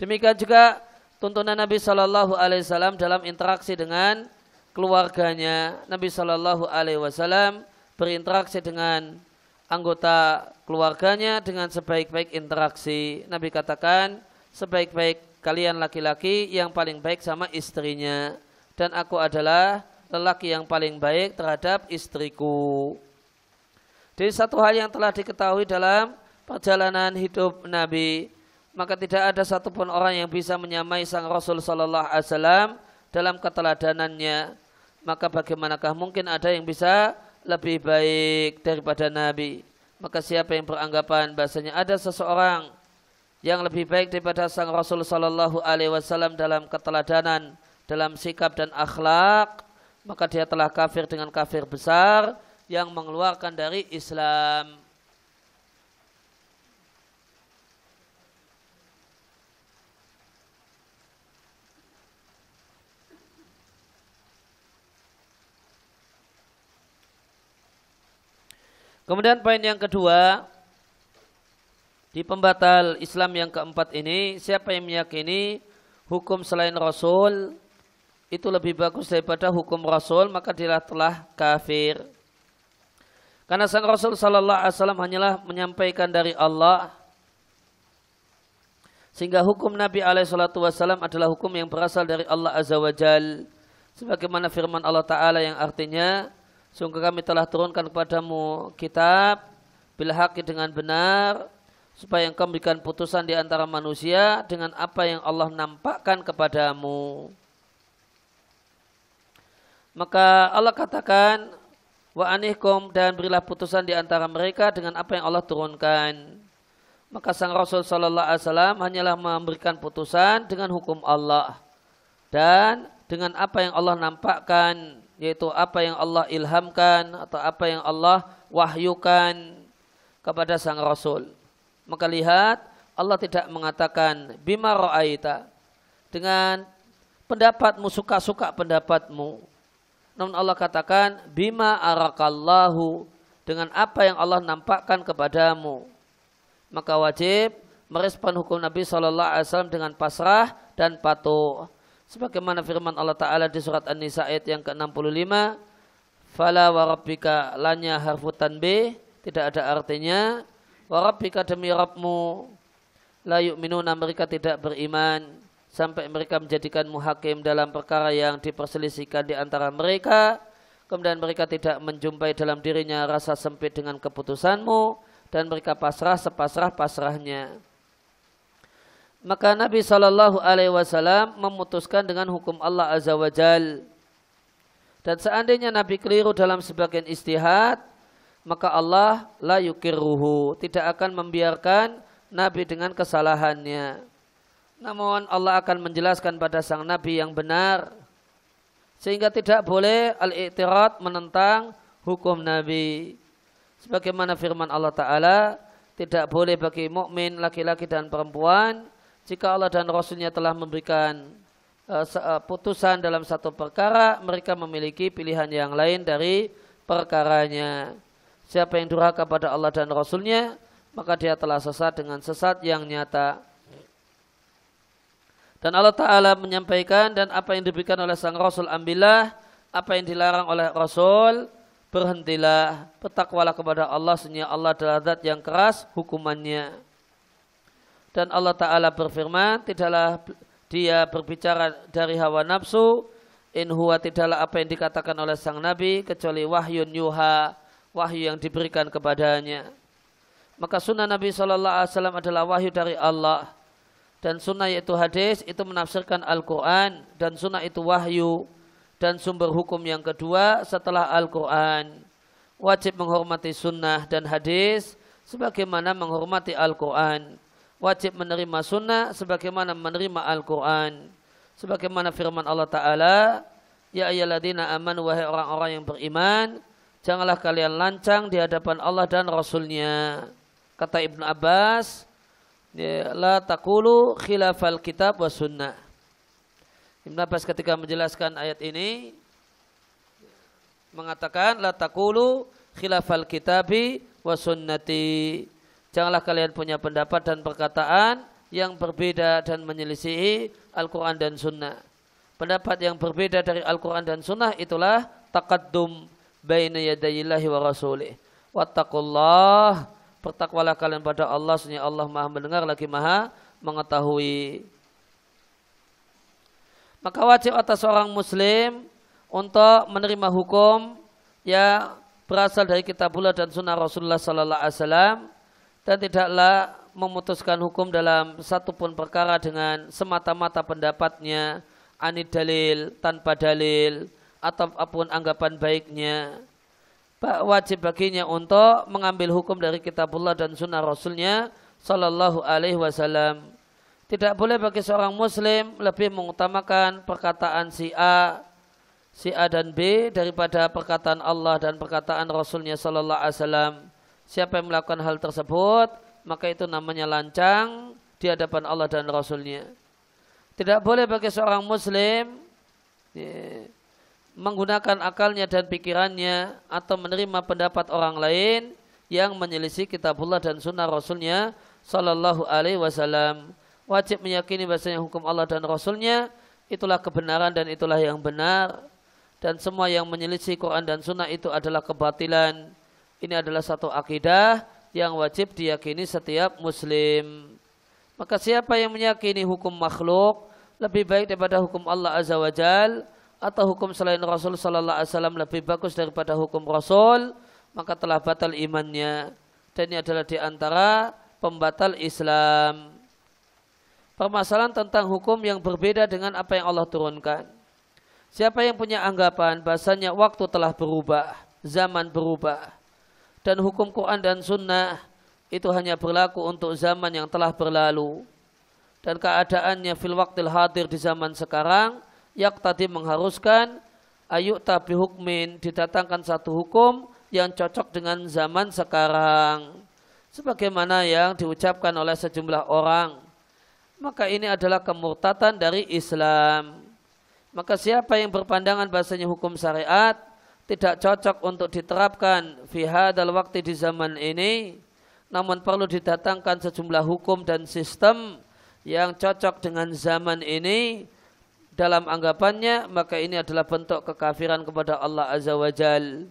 Demikian juga tuntunan Nabi Shallallahu Alaihi Wasallam dalam interaksi dengan keluarganya. Nabi Shallallahu Alaihi Wasallam berinteraksi dengan anggota keluarganya dengan sebaik-baik interaksi. Nabi katakan, sebaik-baik kalian laki-laki yang paling baik sama istrinya dan aku adalah lelaki yang paling baik terhadap istriku. Jadi satu hal yang telah diketahui dalam perjalanan hidup Nabi, maka tidak ada satupun orang yang bisa menyamai sang Rasul Shallallahu Alaihi Wasallam dalam keteladanannya. Maka bagaimanakah mungkin ada yang bisa lebih baik daripada Nabi? Maka siapa yang beranggapan bahasanya ada seseorang yang lebih baik daripada sang Rasul Sallallahu Alaihi Wasallam dalam keteladanan, dalam sikap dan akhlak, maka dia telah kafir dengan kafir besar yang mengeluarkan dari Islam. Kemudian poin yang kedua, di pembatal Islam yang keempat ini, siapa yang meyakini hukum selain Rasul itu lebih bagus daripada hukum Rasul, maka dia telah kafir. Karena sang Rasul Sallallahu Alaihi Wasallam hanyalah menyampaikan dari Allah, sehingga hukum Nabi Alaihissalatu Wasallam adalah hukum yang berasal dari Allah Azza wa Jal. Sebagaimana firman Allah Ta'ala yang artinya, Sungguh kami telah turunkan kepadamu kitab, bilhaki dengan benar, supaya engkau memberikan putusan di antara manusia dengan apa yang Allah nampakkan kepadamu. Maka Allah katakan, wa anihkum dan berilah putusan di antara mereka dengan apa yang Allah turunkan. Maka sang Rasul Sallallahu Alaihi Wasallam hanyalah memberikan putusan dengan hukum Allah dan dengan apa yang Allah nampakkan, yaitu apa yang Allah ilhamkan atau apa yang Allah wahyukan kepada sang Rasul. Maka lihat Allah tidak mengatakan bima ra'aita dengan pendapatmu suka-suka pendapatmu. Namun Allah katakan bima arakallahu dengan apa yang Allah nampakkan kepadamu. Maka wajib merespon hukum Nabi Shallallahu Alaihi Wasallam dengan pasrah dan patuh. Sebagaimana firman Allah Taala di surat An-Nisa ayat yang ke-65, "Fala warabbika lanya harfutan B, tidak ada artinya Warabbika demi Rabbmu la yu'minuna mereka tidak beriman sampai mereka menjadikanmu hakim dalam perkara yang diperselisihkan di antara mereka kemudian mereka tidak menjumpai dalam dirinya rasa sempit dengan keputusanmu dan mereka pasrah sepasrah pasrahnya maka Nabi Shallallahu Alaihi Wasallam memutuskan dengan hukum Allah Azza wa Jal. Dan seandainya Nabi keliru dalam sebagian istihad, maka Allah la yukirruhu, tidak akan membiarkan nabi dengan kesalahannya. Namun Allah akan menjelaskan pada sang nabi yang benar sehingga tidak boleh al-i'tirad menentang hukum nabi. Sebagaimana firman Allah taala, tidak boleh bagi mukmin laki-laki dan perempuan jika Allah dan Rasulnya telah memberikan eh, eh, putusan dalam satu perkara mereka memiliki pilihan yang lain dari perkaranya Siapa yang durhaka kepada Allah dan Rasulnya, maka dia telah sesat dengan sesat yang nyata. Dan Allah Ta'ala menyampaikan dan apa yang diberikan oleh sang Rasul ambillah, apa yang dilarang oleh Rasul, berhentilah, bertakwalah kepada Allah, sesungguhnya Allah adalah zat yang keras hukumannya. Dan Allah Ta'ala berfirman, tidaklah dia berbicara dari hawa nafsu, in huwa tidaklah apa yang dikatakan oleh sang Nabi, kecuali wahyun yuha, wahyu yang diberikan kepadanya. Maka sunnah Nabi Shallallahu Alaihi Wasallam adalah wahyu dari Allah dan sunnah yaitu hadis itu menafsirkan Al-Quran dan sunnah itu wahyu dan sumber hukum yang kedua setelah Al-Quran wajib menghormati sunnah dan hadis sebagaimana menghormati Al-Quran wajib menerima sunnah sebagaimana menerima Al-Quran sebagaimana firman Allah Ta'ala ya ayyaladzina aman wahai orang-orang yang beriman janganlah kalian lancang di hadapan Allah dan Rasulnya. Kata Ibn Abbas, ya, la takulu khilafal kitab wa sunnah. Ibn Abbas ketika menjelaskan ayat ini, mengatakan, la takulu khilafal kitabi wa sunnati. Janganlah kalian punya pendapat dan perkataan yang berbeda dan menyelisihi Al-Quran dan Sunnah. Pendapat yang berbeda dari Al-Quran dan Sunnah itulah takadum baina yadayillahi wa rasulih. Wattakullah. bertakwalah kalian pada Allah, sunyi Allah maha mendengar lagi maha mengetahui. Maka wajib atas seorang muslim untuk menerima hukum yang berasal dari kitabullah dan sunnah Rasulullah Sallallahu Alaihi Wasallam dan tidaklah memutuskan hukum dalam satu pun perkara dengan semata-mata pendapatnya anid dalil tanpa dalil atau apapun anggapan baiknya pak wajib baginya untuk mengambil hukum dari kitabullah dan sunnah rasulnya sallallahu alaihi wasallam tidak boleh bagi seorang muslim lebih mengutamakan perkataan si A si A dan B daripada perkataan Allah dan perkataan rasulnya sallallahu alaihi wasallam siapa yang melakukan hal tersebut maka itu namanya lancang di hadapan Allah dan rasulnya tidak boleh bagi seorang muslim ya, menggunakan akalnya dan pikirannya atau menerima pendapat orang lain yang menyelisih kitabullah dan sunnah rasulnya sallallahu alaihi wasallam wajib meyakini bahasanya hukum Allah dan rasulnya itulah kebenaran dan itulah yang benar dan semua yang menyelisih Quran dan sunnah itu adalah kebatilan ini adalah satu akidah yang wajib diyakini setiap muslim maka siapa yang meyakini hukum makhluk lebih baik daripada hukum Allah azza wajalla atau hukum selain Rasul sallallahu alaihi wasallam lebih bagus daripada hukum Rasul, maka telah batal imannya. Dan ini adalah di antara pembatal Islam. Permasalahan tentang hukum yang berbeda dengan apa yang Allah turunkan. Siapa yang punya anggapan bahasanya waktu telah berubah, zaman berubah, dan hukum Quran dan Sunnah itu hanya berlaku untuk zaman yang telah berlalu dan keadaannya fil waktil hadir di zaman sekarang yak tadi mengharuskan ayuk tapi hukmin didatangkan satu hukum yang cocok dengan zaman sekarang sebagaimana yang diucapkan oleh sejumlah orang maka ini adalah kemurtatan dari Islam maka siapa yang berpandangan bahasanya hukum syariat tidak cocok untuk diterapkan fiha dalam waktu di zaman ini namun perlu didatangkan sejumlah hukum dan sistem yang cocok dengan zaman ini dalam anggapannya maka ini adalah bentuk kekafiran kepada Allah Azza wa Jal.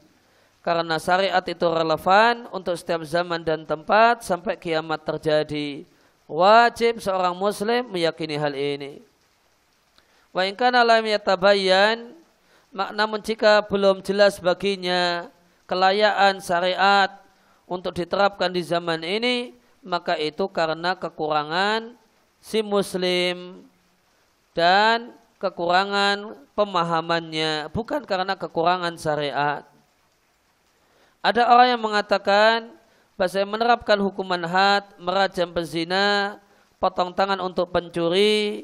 Karena syariat itu relevan untuk setiap zaman dan tempat sampai kiamat terjadi. Wajib seorang muslim meyakini hal ini. Wa in kana lam yatabayyan makna jika belum jelas baginya kelayaan syariat untuk diterapkan di zaman ini maka itu karena kekurangan si muslim dan kekurangan pemahamannya, bukan karena kekurangan syariat. Ada orang yang mengatakan bahasa yang menerapkan hukuman had, merajam pezina, potong tangan untuk pencuri,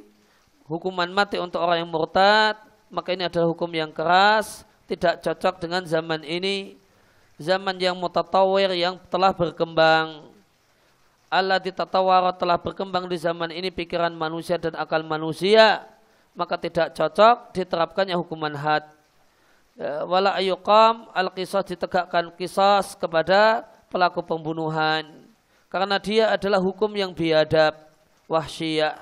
hukuman mati untuk orang yang murtad, maka ini adalah hukum yang keras, tidak cocok dengan zaman ini, zaman yang mutatawir yang telah berkembang. Allah ditatawara telah berkembang di zaman ini pikiran manusia dan akal manusia maka tidak cocok diterapkannya hukuman had. Ya, wala ayuqam al-qisas ditegakkan kisas kepada pelaku pembunuhan. Karena dia adalah hukum yang biadab, wahsyiyah.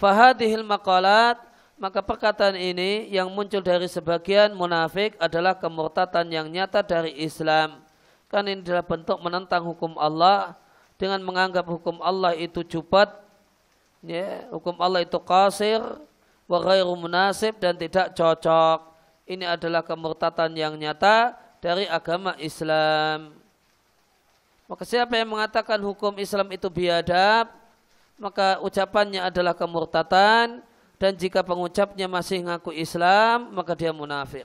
Fahadihil maqalat, maka perkataan ini yang muncul dari sebagian munafik adalah kemurtatan yang nyata dari Islam. Karena ini adalah bentuk menentang hukum Allah dengan menganggap hukum Allah itu jubat, ya, hukum Allah itu kasir, wa ghairu munasib dan tidak cocok. Ini adalah kemurtatan yang nyata dari agama Islam. Maka siapa yang mengatakan hukum Islam itu biadab, maka ucapannya adalah kemurtatan dan jika pengucapnya masih mengaku Islam, maka dia munafik.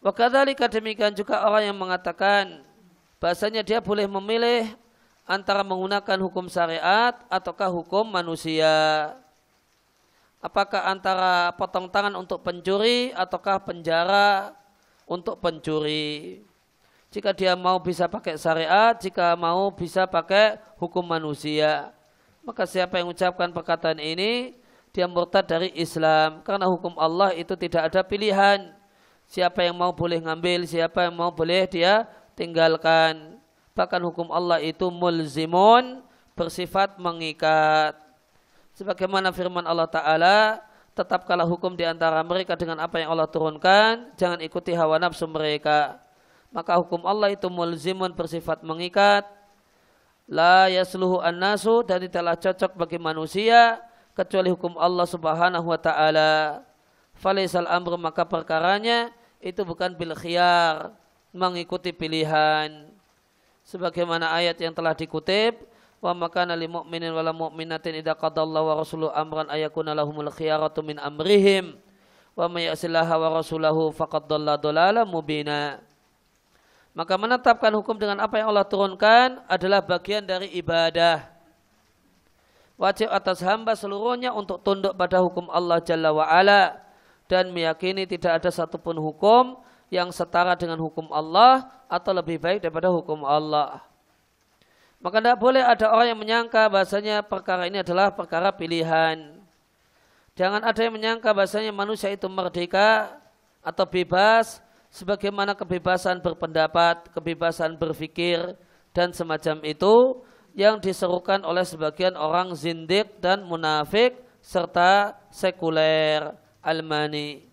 Wakadhalika demikian juga orang yang mengatakan bahasanya dia boleh memilih antara menggunakan hukum syariat ataukah hukum manusia apakah antara potong tangan untuk pencuri ataukah penjara untuk pencuri. Jika dia mau bisa pakai syariat, jika mau bisa pakai hukum manusia. Maka siapa yang mengucapkan perkataan ini, dia murtad dari Islam. Karena hukum Allah itu tidak ada pilihan. Siapa yang mau boleh ngambil, siapa yang mau boleh dia tinggalkan. Bahkan hukum Allah itu mulzimun, bersifat mengikat sebagaimana firman Allah taala tetap kalah hukum di antara mereka dengan apa yang Allah turunkan jangan ikuti hawa nafsu mereka maka hukum Allah itu mulzimun bersifat mengikat la yasluhu an-nasu dan tidaklah cocok bagi manusia kecuali hukum Allah Subhanahu wa taala falaisal amru maka perkaranya itu bukan bil khiyar mengikuti pilihan sebagaimana ayat yang telah dikutip Wa makana lil mu'minin wala mu'minatin idza qadallahu wa rasuluhu amran ayakuna lahumul khiyaratu min amrihim wa may wa rasulahu faqad dhalla dhalalan mubina. Maka menetapkan hukum dengan apa yang Allah turunkan adalah bagian dari ibadah. Wajib atas hamba seluruhnya untuk tunduk pada hukum Allah Jalla ala dan meyakini tidak ada satupun hukum yang setara dengan hukum Allah atau lebih baik daripada hukum Allah. Maka tidak boleh ada orang yang menyangka bahasanya perkara ini adalah perkara pilihan. Jangan ada yang menyangka bahasanya manusia itu merdeka atau bebas sebagaimana kebebasan berpendapat, kebebasan berpikir dan semacam itu yang diserukan oleh sebagian orang zindik dan munafik serta sekuler almani.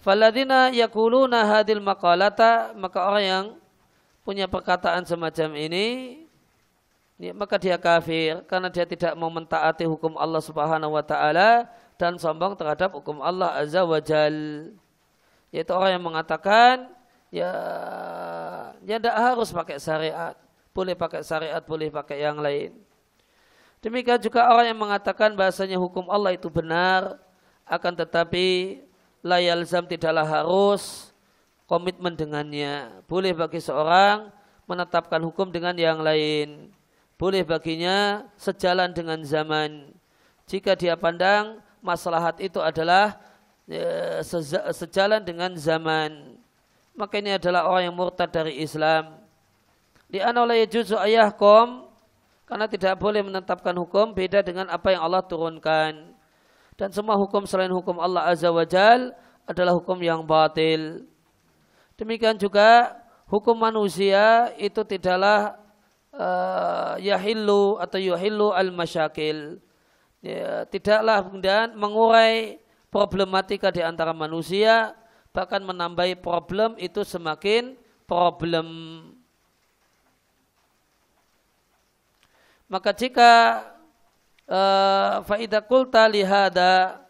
Faladina yakuluna hadil makalata maka orang yang punya perkataan semacam ini, ya, maka dia kafir karena dia tidak mau mentaati hukum Allah Subhanahu wa taala dan sombong terhadap hukum Allah Azza wa Jal. Yaitu orang yang mengatakan ya ya tidak harus pakai syariat, boleh pakai syariat, boleh pakai yang lain. Demikian juga orang yang mengatakan bahasanya hukum Allah itu benar, akan tetapi layal zam tidaklah harus komitmen dengannya. Boleh bagi seorang menetapkan hukum dengan yang lain. Boleh baginya sejalan dengan zaman. Jika dia pandang maslahat itu adalah e, sejalan dengan zaman. Maka ini adalah orang yang murtad dari Islam. Di anulai juzu ayahkom karena tidak boleh menetapkan hukum beda dengan apa yang Allah turunkan. Dan semua hukum selain hukum Allah Azza wa Jal adalah hukum yang batil. Demikian juga hukum manusia itu tidaklah uh, yahillu atau yahilu al-masyakil. Ya, tidaklah kemudian mengurai problematika di antara manusia, bahkan menambah problem itu semakin problem. Maka jika uh, eh, faidah kulta lihada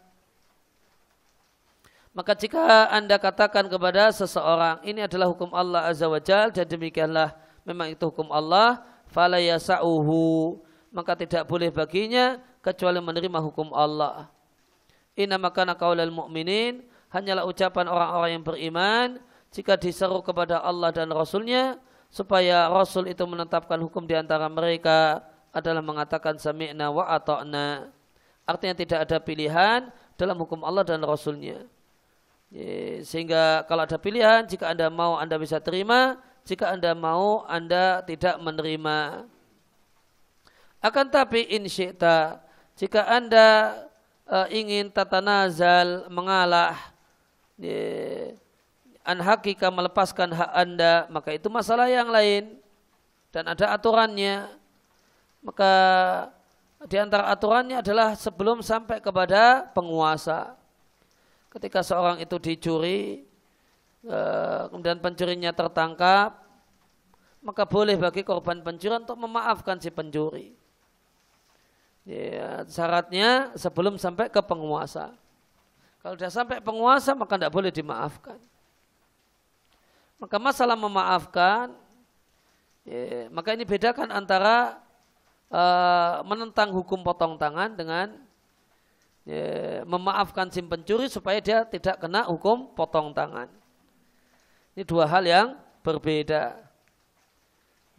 maka jika anda katakan kepada seseorang ini adalah hukum Allah azza wajal dan demikianlah memang itu hukum Allah, falayasa'uhu, maka tidak boleh baginya kecuali menerima hukum Allah. Inna makana kaulal mu'minin hanyalah ucapan orang-orang yang beriman jika diseru kepada Allah dan Rasulnya supaya Rasul itu menetapkan hukum di antara mereka adalah mengatakan sami'na wa ata'na. Artinya tidak ada pilihan dalam hukum Allah dan Rasulnya. Sehingga kalau ada pilihan, jika Anda mau Anda bisa terima, jika Anda mau Anda tidak menerima. Akan tapi insyita, jika Anda uh, ingin nazal mengalah yeah, anhakika melepaskan hak anda maka itu masalah yang lain dan ada aturannya maka di antara aturannya adalah sebelum sampai kepada penguasa ketika seorang itu dicuri eh, kemudian pencurinya tertangkap maka boleh bagi korban pencurian untuk memaafkan si pencuri ya, syaratnya sebelum sampai ke penguasa kalau sudah sampai penguasa maka tidak boleh dimaafkan maka masalah memaafkan ya, maka ini bedakan antara uh, menentang hukum potong tangan dengan ya, memaafkan si pencuri supaya dia tidak kena hukum potong tangan. Ini dua hal yang berbeda.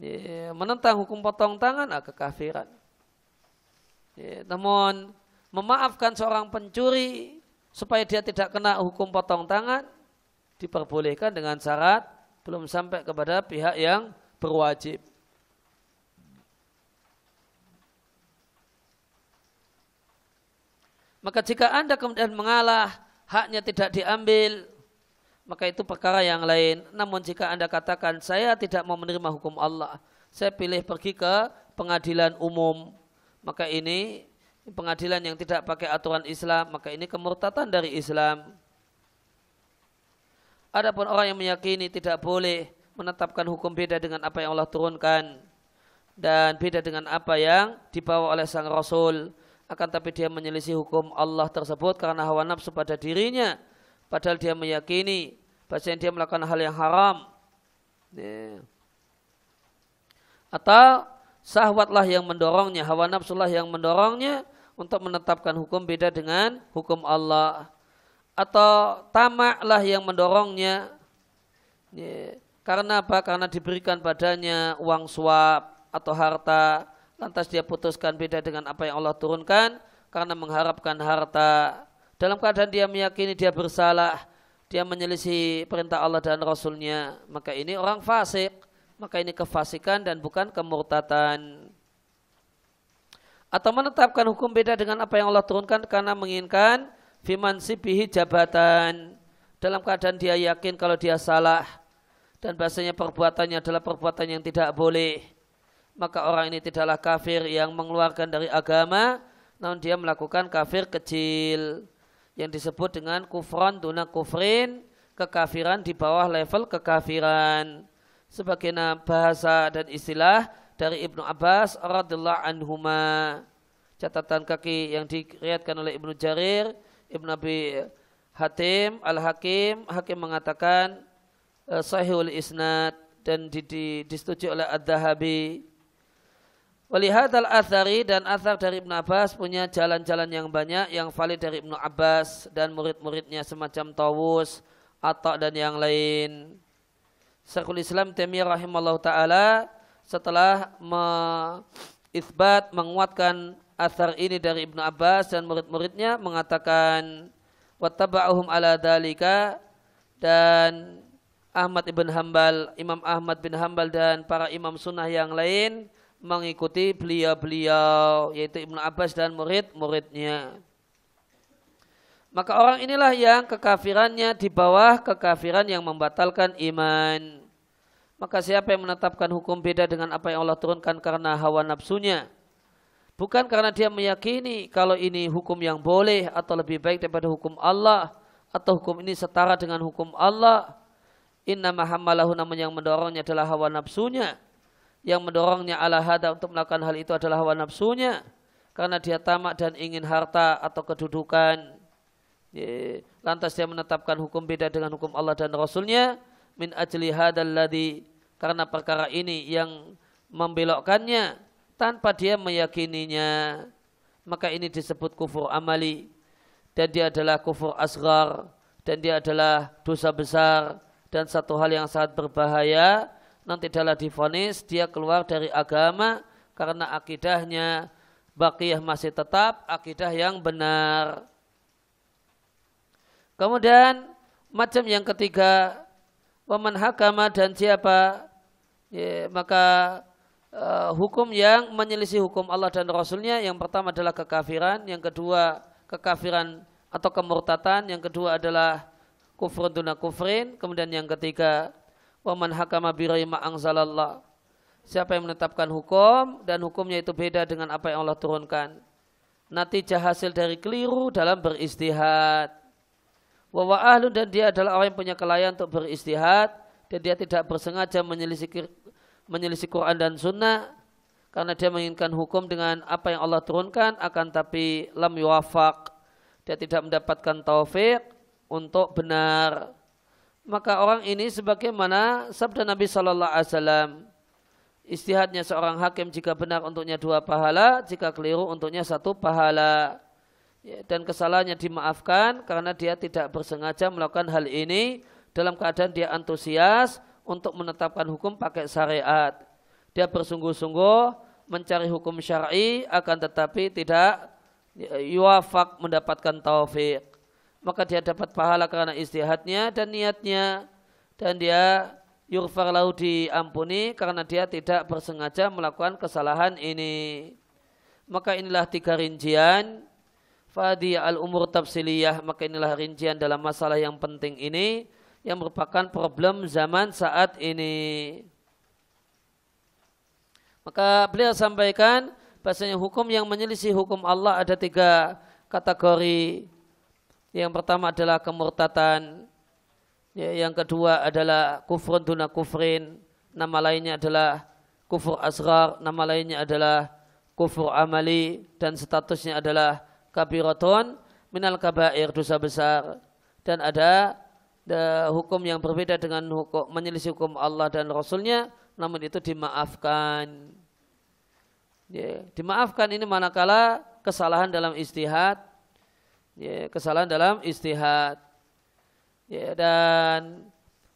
Ya, menentang hukum potong tangan ah, kekafiran. Ya, namun memaafkan seorang pencuri supaya dia tidak kena hukum potong tangan diperbolehkan dengan syarat belum sampai kepada pihak yang berwajib. Maka jika Anda kemudian mengalah, haknya tidak diambil, maka itu perkara yang lain. Namun jika Anda katakan, saya tidak mau menerima hukum Allah, saya pilih pergi ke pengadilan umum, maka ini pengadilan yang tidak pakai aturan Islam, maka ini kemurtatan dari Islam. Adapun orang yang meyakini tidak boleh menetapkan hukum beda dengan apa yang Allah turunkan dan beda dengan apa yang dibawa oleh sang Rasul akan tapi dia menyelisih hukum Allah tersebut karena hawa nafsu pada dirinya padahal dia meyakini bahasanya dia melakukan hal yang haram atau sahwatlah yang mendorongnya hawa nafsu lah yang mendorongnya untuk menetapkan hukum beda dengan hukum Allah atau tamaklah yang mendorongnya karena apa karena diberikan padanya uang suap atau harta lantas dia putuskan beda dengan apa yang Allah turunkan karena mengharapkan harta dalam keadaan dia meyakini dia bersalah dia menyelisih perintah Allah dan Rasulnya maka ini orang fasik maka ini kefasikan dan bukan kemurtatan atau menetapkan hukum beda dengan apa yang Allah turunkan karena menginginkan fiman sibihi jabatan dalam keadaan dia yakin kalau dia salah dan bahasanya perbuatannya adalah perbuatan yang tidak boleh maka orang ini tidaklah kafir yang mengeluarkan dari agama, namun dia melakukan kafir kecil yang disebut dengan kufron tuna kufrin, kekafiran di bawah level kekafiran. Sebagai bahasa dan istilah dari Ibnu Abbas radhiyallahu anhuma. Catatan kaki yang diriatkan oleh Ibnu Jarir, Ibnu Abi Hatim, Al-Hakim, Hakim mengatakan eh, Sahihul Isnad dan disetujui oleh Ad-Dahabi. Melihat al Athari dan asar dari Ibn Abbas punya jalan-jalan yang banyak yang valid dari Ibn Abbas dan murid-muridnya semacam Tawus, Atta dan yang lain. Syekhul Islam Temi rahimallahu taala setelah mengisbat menguatkan asar ini dari Ibn Abbas dan murid-muridnya mengatakan wattaba'uhum ala dalika dan Ahmad ibn Hambal, Imam Ahmad bin Hambal dan para imam sunnah yang lain mengikuti beliau-beliau yaitu Ibnu Abbas dan murid-muridnya. Maka orang inilah yang kekafirannya di bawah kekafiran yang membatalkan iman. Maka siapa yang menetapkan hukum beda dengan apa yang Allah turunkan karena hawa nafsunya. Bukan karena dia meyakini kalau ini hukum yang boleh atau lebih baik daripada hukum Allah. Atau hukum ini setara dengan hukum Allah. Inna mahammalahu namun yang mendorongnya adalah hawa nafsunya yang mendorongnya ala hada untuk melakukan hal itu adalah hawa nafsunya karena dia tamak dan ingin harta atau kedudukan lantas dia menetapkan hukum beda dengan hukum Allah dan Rasulnya min ajli hadal ladhi karena perkara ini yang membelokkannya tanpa dia meyakininya maka ini disebut kufur amali dan dia adalah kufur asgar dan dia adalah dosa besar dan satu hal yang sangat berbahaya nanti dalam difonis dia keluar dari agama karena akidahnya baqiyah masih tetap akidah yang benar. Kemudian macam yang ketiga waman hakama dan siapa ya, maka uh, hukum yang menyelisih hukum Allah dan Rasulnya yang pertama adalah kekafiran, yang kedua kekafiran atau kemurtatan, yang kedua adalah kufrun duna kufrin, kemudian yang ketiga Waman hakama birai ma'angzalallah. Siapa yang menetapkan hukum dan hukumnya itu beda dengan apa yang Allah turunkan. Natijah hasil dari keliru dalam beristihad. Wawa ahlun dan dia adalah orang yang punya kelayan untuk beristihad dan dia tidak bersengaja menyelisih menyelisih Quran dan Sunnah karena dia menginginkan hukum dengan apa yang Allah turunkan akan tapi lam yuwafak dia tidak mendapatkan taufik untuk benar maka orang ini sebagaimana sabda Nabi Shallallahu Alaihi Wasallam istihadnya seorang hakim jika benar untuknya dua pahala jika keliru untuknya satu pahala ya, dan kesalahannya dimaafkan karena dia tidak bersengaja melakukan hal ini dalam keadaan dia antusias untuk menetapkan hukum pakai syariat dia bersungguh-sungguh mencari hukum syar'i akan tetapi tidak ya, yuafak mendapatkan taufik maka dia dapat pahala karena istihadnya dan niatnya dan dia yurfar lahu diampuni karena dia tidak bersengaja melakukan kesalahan ini. Maka inilah tiga rincian Fadi al-umur tafsiliyah maka inilah rincian dalam masalah yang penting ini yang merupakan problem zaman saat ini. Maka beliau sampaikan bahasanya hukum yang menyelisih hukum Allah ada tiga kategori yang pertama adalah kemurtatan. Ya, yang kedua adalah kufrun duna kufrin. Nama lainnya adalah kufur asrar. Nama lainnya adalah kufur amali. Dan statusnya adalah kabiraton minal kabair dosa besar. Dan ada da, hukum yang berbeda dengan hukum menyelisih hukum Allah dan Rasulnya. Namun itu dimaafkan. Ya, dimaafkan ini manakala kesalahan dalam istihad ya, kesalahan dalam istihad. Ya, dan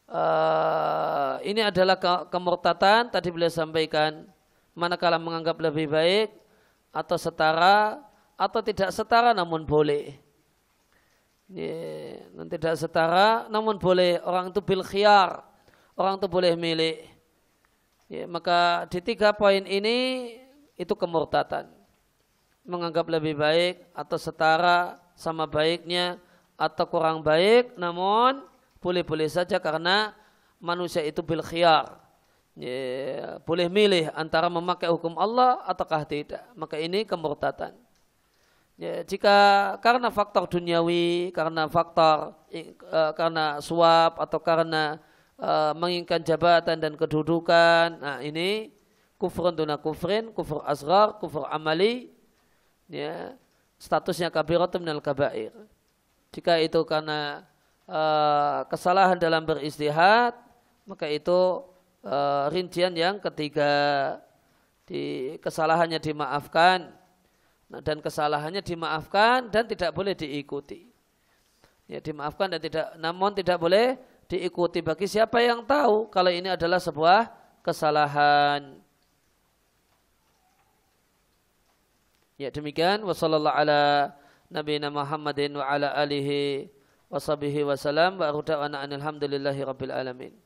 uh, ini adalah ke kemurtatan tadi beliau sampaikan manakala menganggap lebih baik atau setara atau tidak setara namun boleh. Ya, dan tidak setara namun boleh orang itu bil khiyar, orang itu boleh milik. Ya, maka di tiga poin ini itu kemurtatan. Menganggap lebih baik atau setara sama baiknya atau kurang baik namun boleh-boleh saja karena manusia itu bil khiyar. Yeah, boleh milih antara memakai hukum Allah ataukah tidak. Maka ini kemurtatan. Ya, jika karena faktor duniawi, karena faktor e, e, karena suap atau karena e, menginginkan jabatan dan kedudukan, nah ini kufrun duna kufrin, kufur asgar, kufur amali, ya, statusnya kabiratun minal kabair. Jika itu karena uh, kesalahan dalam beristihad, maka itu uh, rincian yang ketiga di kesalahannya dimaafkan nah, dan kesalahannya dimaafkan dan tidak boleh diikuti. Ya dimaafkan dan tidak namun tidak boleh diikuti bagi siapa yang tahu kalau ini adalah sebuah kesalahan. Ya demikian wa sallallahu ala nabiyina Muhammadin wa ala alihi wa sahbihi wa salam wa arda wa anil hamdulillahi rabbil alamin.